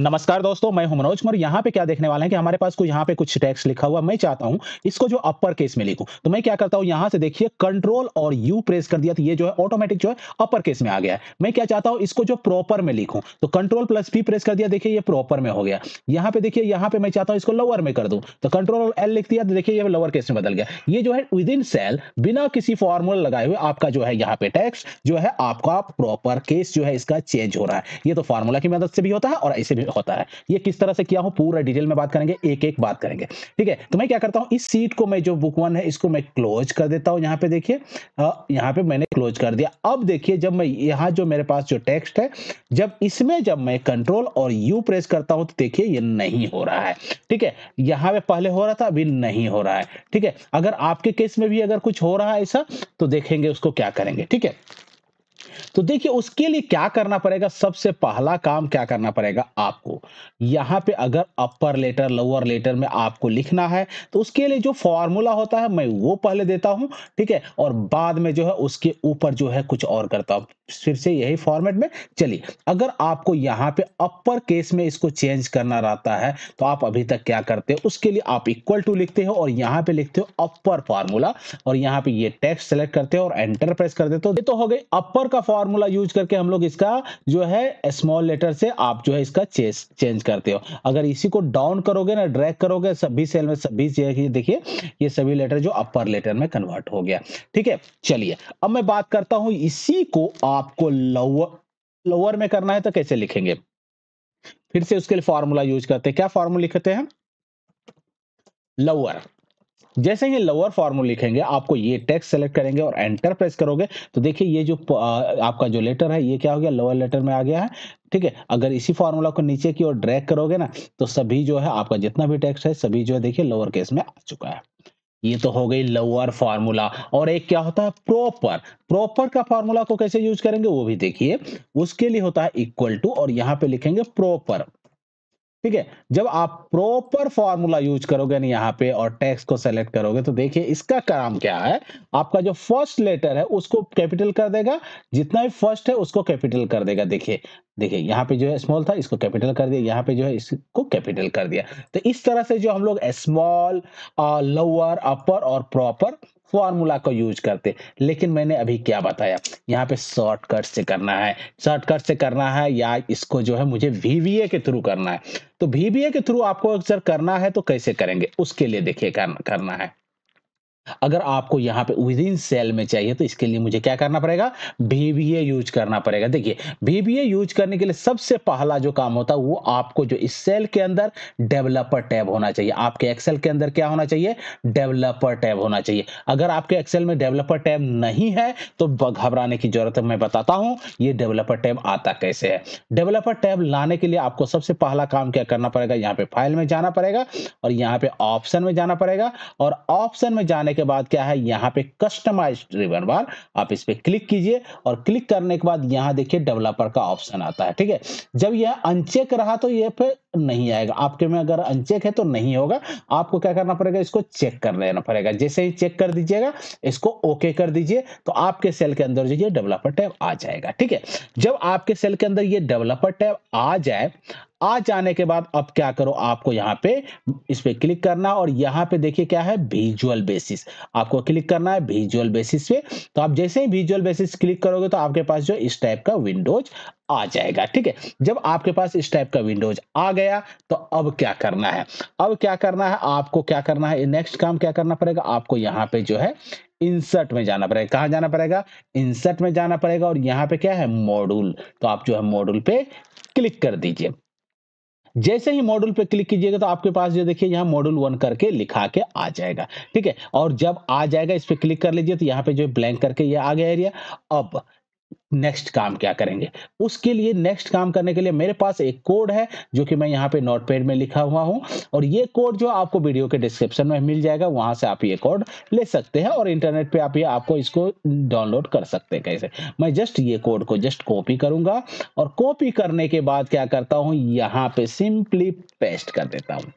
नमस्कार दोस्तों मैं हूं मनोज कुमार यहाँ पे क्या देखने वाले हैं कि हमारे पास कुछ यहाँ पे कुछ टैक्स लिखा हुआ मैं चाहता हूँ इसको जो अपर केस में लिखूं तो मैं क्या करता हूँ यहाँ से देखिए कंट्रोल और यू प्रेस कर दिया तो ये जो है ऑटोमेटिक जो है अपर केस में आ गया है मैं क्या चाहता हूँ इसको जो प्रॉपर में लिखू तो कंट्रोल प्लस पी प्रेस कर दिया देखिए ये प्रॉपर में हो गया यहाँ पे देखिए यहाँ पे मैं चाहता हूँ इसको लोअर में कर दू तो कंट्रोल और एल लिख दिया तो देखिए ये लोअर केस में बदल गया ये जो है विद इन सेल बिना किसी फॉर्मूला लगाए हुए आपका जो है यहाँ पे टैक्स जो है आपका प्रॉपर केस जो है इसका चेंज हो रहा है ये तो फॉर्मूला की मदद से भी होता है और ऐसे भी होता है ये किस तरह से किया हो पूरा डिटेल में बात करेंगे एक एक बात करेंगे ठीक है तो मैं क्या करता हूँ इस सीट को मैं जो बुक वन है इसको मैं क्लोज कर देता हूँ यहाँ पे देखिए यहाँ पे मैंने क्लोज कर दिया अब देखिए जब मैं यहाँ जो मेरे पास जो टेक्स्ट है जब इसमें जब मैं कंट्रोल और यू प्रेस करता हूँ तो देखिए ये नहीं हो रहा है ठीक है यहाँ पे पहले हो रहा था अभी नहीं हो रहा है ठीक है अगर आपके केस में भी अगर कुछ हो रहा है ऐसा तो देखेंगे उसको क्या करेंगे ठीक है तो देखिए उसके लिए क्या करना पड़ेगा सबसे पहला काम क्या करना पड़ेगा आपको यहां पे अगर अपर लेटर लोअर लेटर में आपको लिखना है तो उसके लिए जो फॉर्मूला होता है मैं वो पहले देता हूं ठीक है और बाद में जो है उसके ऊपर जो है कुछ और करता हूं फिर से यही फॉर्मेट में चलिए अगर आपको यहां पे अपर केस में इसको चेंज करना रहता है तो आप अभी तक क्या करते हो उसके लिए आप इक्वल टू लिखते हो और यहां पे लिखते हो अपर फॉर्मूला और यहां पे ये टेक्स्ट सेलेक्ट करते हो और एंटर प्रेस कर देते हो ये तो हो गई अपर का फॉर्मूला यूज करके हम लोग इसका जो है स्मॉल लेटर से आप जो है इसका चेस, चेंज करते हो अगर इसी को डाउन करोगे ना ड्रैग करोगे सभी सेल में सभी देखिए ये सभी लेटर जो अपर लेटर में कन्वर्ट हो गया ठीक है चलिए अब मैं बात करता हूं इसी को आपको लोअर लोअर में करना है तो कैसे लिखेंगे फिर से उसके लिए फॉर्मूला यूज करते हैं क्या फॉर्मूला लिखते हैं लोअर जैसे ही लोअर फॉर्मूल लिखेंगे आपको ये टेक्स्ट सेलेक्ट करेंगे और एंटर प्रेस करोगे तो देखिए ये जो आपका जो लेटर है ये क्या हो गया लोअर लेटर में आ गया है ठीक है अगर इसी फॉर्मूला को नीचे की ओर ड्रैग करोगे ना तो सभी जो है आपका जितना भी टेक्स्ट है सभी जो है देखिए लोअर केस में आ चुका है ये तो हो गई लोअर फार्मूला और एक क्या होता है प्रॉपर प्रॉपर का फार्मूला को कैसे यूज करेंगे वो भी देखिए उसके लिए होता है इक्वल टू और यहाँ पे लिखेंगे प्रॉपर ठीक है जब आप प्रॉपर फॉर्मूला यूज करोगे ना यहाँ पे और टैक्स को सेलेक्ट करोगे तो देखिए इसका काम क्या है आपका जो फर्स्ट लेटर है उसको कैपिटल कर देगा जितना भी फर्स्ट है उसको कैपिटल कर देगा देखिए देखिए यहाँ पे जो है स्मॉल था इसको कैपिटल कर दिया यहाँ पे जो है इसको कैपिटल कर दिया तो इस तरह से जो हम लोग स्मॉल लोअर अपर और प्रॉपर फॉर्मूला को यूज करते लेकिन मैंने अभी क्या बताया यहाँ पे शॉर्टकट से करना है शॉर्टकट से करना है या इसको जो है मुझे वीवीए के थ्रू करना है तो वीवीए के थ्रू आपको अगर करना है तो कैसे करेंगे उसके लिए देखिए करना है अगर आपको यहाँ पे विद इन सेल में चाहिए तो इसके लिए मुझे क्या करना पड़ेगा बीबीए यूज करना पड़ेगा देखिए बीबीए यूज करने के लिए सबसे पहला जो काम होता है वो आपको जो इस सेल के अंदर डेवलपर टैब होना चाहिए आपके एक्सेल के अंदर क्या होना चाहिए डेवलपर टैब होना चाहिए अगर आपके एक्सेल में डेवलपर टैब नहीं है तो घबराने की जरूरत है मैं बताता हूँ ये डेवलपर टैब आता कैसे है डेवलपर टैब लाने के लिए आपको सबसे पहला काम क्या करना पड़ेगा यहाँ पे फाइल में जाना पड़ेगा और यहाँ पे ऑप्शन में जाना पड़ेगा और ऑप्शन में जाने के बाद क्या है यहाँ पे कस्टमाइज रिबन बार आप इस पर क्लिक कीजिए और क्लिक करने के बाद यहाँ देखिए डेवलपर का ऑप्शन आता है ठीक है जब यह अनचेक रहा तो ये फिर नहीं आएगा आपके में अगर अनचेक है तो नहीं होगा आपको क्या करना पड़ेगा इसको चेक कर लेना पड़ेगा जैसे ही चेक कर दीजिएगा इसको ओके कर दीजिए तो आपके सेल के अंदर जो ये डेवलपर टैब आ जाएगा ठीक है जब आपके सेल के अंदर ये डेवलपर टैब आ जाए आ जाने के बाद अब क्या करो आपको यहाँ पे इस पे क्लिक करना और यहाँ पे देखिए क्या है विजुअल बेसिस आपको क्लिक करना है विजुअल बेसिस पे तो आप जैसे ही विजुअल बेसिस क्लिक करोगे तो आपके पास जो इस टाइप का विंडोज आ जाएगा ठीक है जब आपके पास इस टाइप का विंडोज आ गया तो अब क्या करना है अब क्या करना है आपको क्या करना है नेक्स्ट काम क्या करना पड़ेगा आपको यहाँ पे जो है इंसर्ट में जाना पड़ेगा कहाँ जाना पड़ेगा इंसर्ट में जाना पड़ेगा और यहाँ पे क्या है मॉड्यूल तो आप जो है मॉड्यूल पे क्लिक कर दीजिए जैसे ही मॉड्यूल पे क्लिक कीजिएगा तो आपके पास जो देखिए यहाँ मॉड्यूल वन करके लिखा के आ जाएगा ठीक है और जब आ जाएगा इस पर क्लिक कर लीजिए तो यहाँ पे जो ब्लैंक करके ये आ गया एरिया अब नेक्स्ट काम क्या करेंगे उसके लिए नेक्स्ट काम करने के लिए मेरे पास एक कोड है जो कि मैं यहाँ पे नोटपैड में लिखा हुआ हूँ और ये कोड जो आपको वीडियो के डिस्क्रिप्शन में मिल जाएगा वहां से आप ये कोड ले सकते हैं और इंटरनेट पे आप ये आपको इसको डाउनलोड कर सकते हैं कैसे मैं जस्ट ये कोड को जस्ट कॉपी करूंगा और कॉपी करने के बाद क्या करता हूँ यहाँ पे सिंपली पेस्ट कर देता हूँ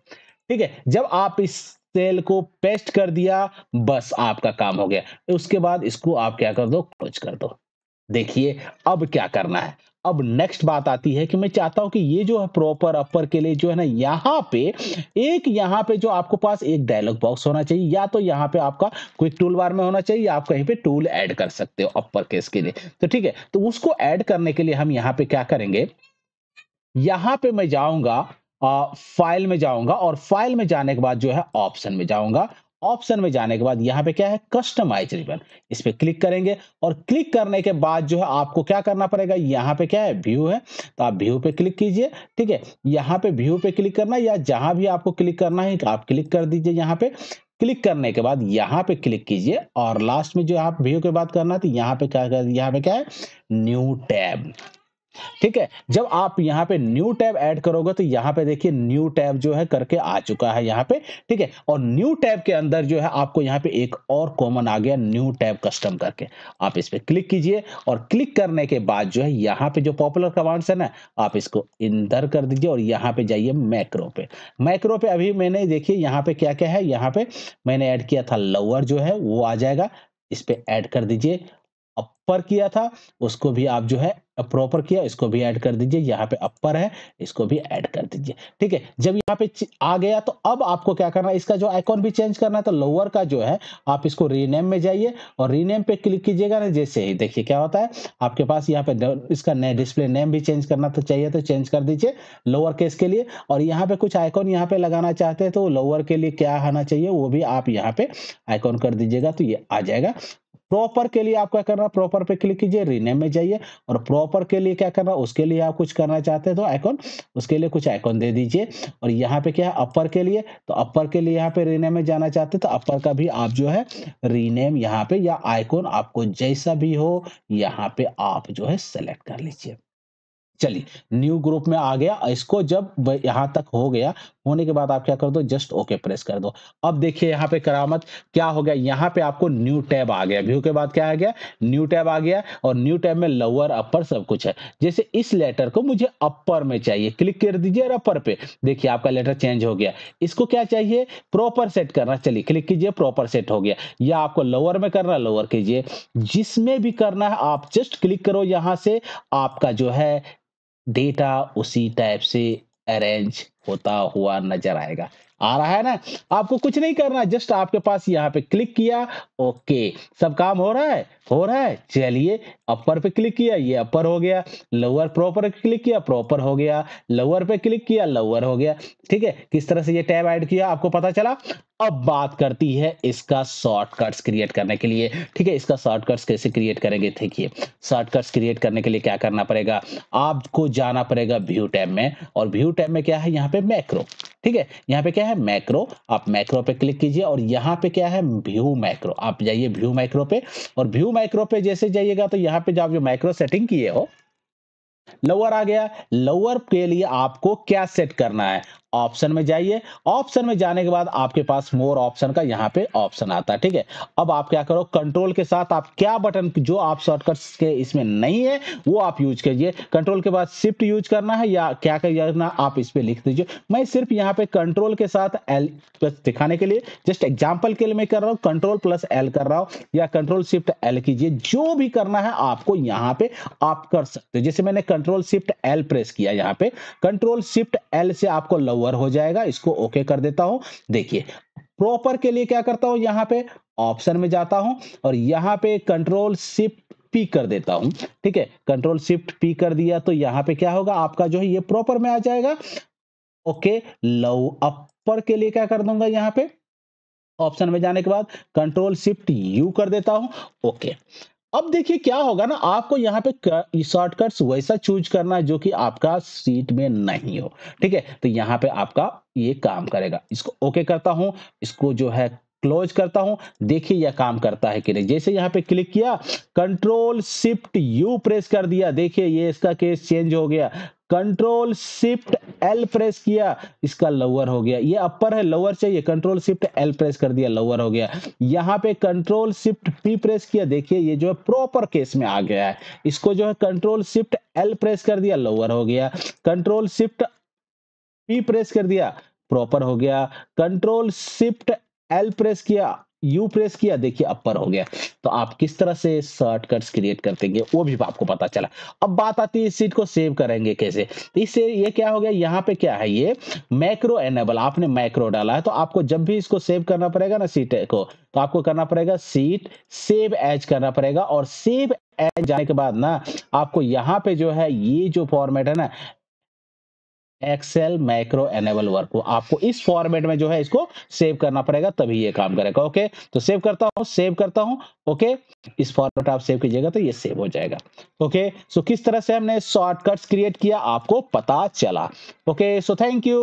ठीक है जब आप इस सेल को पेस्ट कर दिया बस आपका काम हो गया उसके बाद इसको आप क्या कर दो क्लोज कर दो देखिए अब क्या करना है अब नेक्स्ट बात आती है कि मैं चाहता हूं कि ये जो है प्रॉपर अपर के लिए जो है ना यहाँ पे एक यहाँ पे जो आपको पास एक डायलॉग बॉक्स होना चाहिए या तो यहाँ पे आपका क्विक टूल बार में होना चाहिए या आप कहीं पे टूल ऐड कर सकते हो अपर केस के लिए तो ठीक है तो उसको ऐड करने के लिए हम यहाँ पे क्या करेंगे यहाँ पे मैं जाऊंगा फाइल में जाऊंगा और फाइल में जाने के बाद जो है ऑप्शन में जाऊंगा ऑप्शन में जाने के बाद यहाँ पे क्या है कस्टमाइज रिबन इस पर क्लिक करेंगे और क्लिक करने के बाद जो है आपको क्या करना पड़ेगा यहाँ पे क्या है व्यू है तो आप व्यू पे क्लिक कीजिए ठीक है यहाँ पे व्यू पे क्लिक करना या जहां भी आपको क्लिक करना है आप क्लिक कर दीजिए यहाँ पे क्लिक करने के बाद यहाँ पे क्लिक कीजिए और लास्ट में जो आप व्यू के बात करना है तो यहाँ पे क्या यहाँ पे क्या है न्यू टैब ठीक है जब आप यहाँ पे न्यू टैब ऐड करोगे तो यहाँ पे देखिए न्यू टैब जो है करके आ चुका है यहाँ पे ठीक है और न्यू टैब के अंदर जो है आपको यहाँ पे एक और कॉमन आ गया न्यू टैब कस्टम करके आप इस पर क्लिक कीजिए और क्लिक करने के बाद जो है यहाँ पे जो पॉपुलर कमांड्स है ना आप इसको इंदर कर दीजिए और यहाँ पे जाइए मैक्रो पे मैक्रो पे अभी मैंने देखिए यहाँ पे क्या क्या है यहाँ पे मैंने ऐड किया था लोअर जो है वो आ जाएगा इस पर ऐड कर दीजिए अपर किया था उसको भी आप जो है प्रॉपर किया इसको भी ऐड कर दीजिए यहाँ पे अपर है इसको भी ऐड कर दीजिए ठीक है जब यहाँ पे आ गया तो अब आपको क्या करना है इसका जो आइकॉन भी चेंज करना है तो लोअर का जो है आप इसको रीनेम में जाइए और रीनेम पे क्लिक कीजिएगा ना जैसे ही देखिए क्या होता है आपके पास यहाँ पे इसका नया डिस्प्ले नेम भी चेंज करना तो चाहिए तो चेंज कर दीजिए लोअर केस के लिए और यहाँ पे कुछ आइकॉन यहाँ पे लगाना चाहते हैं तो लोअर के लिए क्या आना चाहिए वो भी आप यहाँ पे आइकॉन कर दीजिएगा तो ये आ जाएगा प्रॉपर के लिए आप क्या करना प्रॉपर पे क्लिक कीजिए रीनेम में जाइए और प्रॉपर के लिए क्या करना उसके लिए आप कुछ करना चाहते हैं तो आइकॉन उसके लिए कुछ आइकॉन दे दीजिए और यहाँ पे क्या है अपर के लिए तो अपर के लिए यहाँ पे रीनेम में जाना चाहते हैं तो अपर का भी आप जो है रीनेम यहाँ पे या आइकॉन आपको जैसा भी हो यहाँ पे आप जो है सेलेक्ट कर लीजिए चलिए न्यू ग्रुप में आ गया इसको जब यहाँ तक हो गया होने के बाद आप क्या कर दो जस्ट ओके प्रेस कर दो अब देखिए यहाँ पे करामत क्या हो गया यहाँ पे आपको न्यू टैब आ गया व्यू के बाद क्या आ गया न्यू टैब आ गया और न्यू टैब में लोअर अपर सब कुछ है जैसे इस लेटर को मुझे अपर में चाहिए क्लिक कर दीजिए और अपर पे देखिए आपका लेटर चेंज हो गया इसको क्या चाहिए प्रॉपर सेट करना चलिए क्लिक कीजिए प्रॉपर सेट हो गया या आपको लोअर में करना लोअर कीजिए जिसमें भी करना है आप जस्ट क्लिक करो यहाँ से आपका जो है डेटा उसी टाइप से अरेंज होता हुआ नजर आएगा आ रहा है ना आपको कुछ नहीं करना जस्ट आपके पास यहाँ पे क्लिक किया ओके सब काम हो रहा है हो रहा है चलिए अपर पे क्लिक किया ये अपर हो गया लोअर प्रॉपर क्लिक किया प्रॉपर हो गया लोअर पे क्लिक किया लोअर हो गया ठीक है किस तरह से ये टैब ऐड किया आपको पता चला अब बात करती है इसका शॉर्टकट्स क्रिएट करने के लिए ठीक है इसका शॉर्टकट्स कैसे क्रिएट करेंगे देखिए शॉर्टकट्स क्रिएट करने के लिए क्या करना पड़ेगा आपको जाना पड़ेगा व्यू टैब में और व्यू टैब में क्या है यहाँ पे मैक्रो ठीक है यहाँ पे क्या है मैक्रो आप मैक्रो पे क्लिक कीजिए और यहाँ पे क्या है व्यू मैक्रो आप जाइए व्यू माइक्रो पे और व्यू माइक्रो पे जैसे जाइएगा तो यहाँ पे जो आप जो माइक्रो सेटिंग किए हो लोअर आ गया लोअर के लिए आपको क्या सेट करना है ऑप्शन में जाइए ऑप्शन में जाने के बाद आपके पास मोर ऑप्शन का यहाँ पे ऑप्शन आता है ठीक है अब आप क्या करो कंट्रोल के साथ आप क्या बटन जो आप शॉर्टकट के इसमें नहीं है वो आप यूज करिए कंट्रोल के बाद शिफ्ट यूज करना है या क्या करना आप इस पर लिख दीजिए मैं सिर्फ यहाँ पे कंट्रोल के साथ एल प्लस दिखाने के लिए जस्ट एग्जाम्पल के लिए मैं कर रहा हूँ कंट्रोल प्लस एल कर रहा हूँ या कंट्रोल शिफ्ट एल कीजिए जो भी करना है आपको यहाँ पे आप कर सकते हो जैसे मैंने कंट्रोल शिफ्ट एल प्रेस किया यहाँ पे कंट्रोल शिफ्ट एल से आपको लोअर हो जाएगा इसको ओके कर देता हूं देखिए प्रॉपर के लिए क्या करता हूं यहाँ पे ऑप्शन में जाता हूं और यहाँ पे कंट्रोल शिफ्ट पी कर देता हूं ठीक है कंट्रोल शिफ्ट पी कर दिया तो यहाँ पे क्या होगा आपका जो है ये प्रॉपर में आ जाएगा ओके लव अपर के लिए क्या कर दूंगा यहाँ पे ऑप्शन में जाने के बाद कंट्रोल शिफ्ट यू कर देता हूं ओके अब देखिए क्या होगा ना आपको यहाँ पे शॉर्टकट वैसा चूज करना है जो कि आपका सीट में नहीं हो ठीक है तो यहाँ पे आपका ये काम करेगा इसको ओके करता हूं इसको जो है क्लोज करता हूं देखिए यह काम करता है कि नहीं जैसे यहां पे क्लिक किया कंट्रोल शिफ्ट यू प्रेस कर दिया देखिए ये इसका केस चेंज हो गया कंट्रोल शिफ्ट एल प्रेस किया इसका लोअर हो गया ये अपर है लोअर चाहिए कंट्रोल शिफ्ट एल प्रेस कर दिया लोअर हो गया यहाँ पे कंट्रोल शिफ्ट पी प्रेस किया देखिए ये जो है प्रॉपर केस में आ गया है इसको जो है कंट्रोल शिफ्ट एल प्रेस कर दिया लोअर हो गया कंट्रोल शिफ्ट पी प्रेस कर दिया प्रॉपर हो गया कंट्रोल शिफ्ट एल प्रेस किया यू प्रेस किया देखिए अपर हो गया तो आप किस तरह से शॉर्टकट्स क्रिएट कर देंगे वो भी आपको पता चला अब बात आती है इस चीज को सेव करेंगे कैसे तो इससे ये क्या हो गया यहाँ पे क्या है ये मैक्रो एनेबल आपने मैक्रो डाला है तो आपको जब भी इसको सेव करना पड़ेगा ना सीट को तो आपको करना पड़ेगा सीट सेव एज करना पड़ेगा और सेव एज जाने के बाद ना आपको यहाँ पे जो है ये जो फॉर्मेट है ना एक्सेल माइक्रो एनेबल वर्क को आपको इस फॉर्मेट में जो है इसको सेव करना पड़ेगा तभी ये काम करेगा ओके तो सेव करता हूँ सेव करता हूँ ओके इस फॉर्मेट आप सेव कीजिएगा तो ये सेव हो जाएगा ओके सो किस तरह से हमने शॉर्टकट्स क्रिएट किया आपको पता चला ओके सो थैंक यू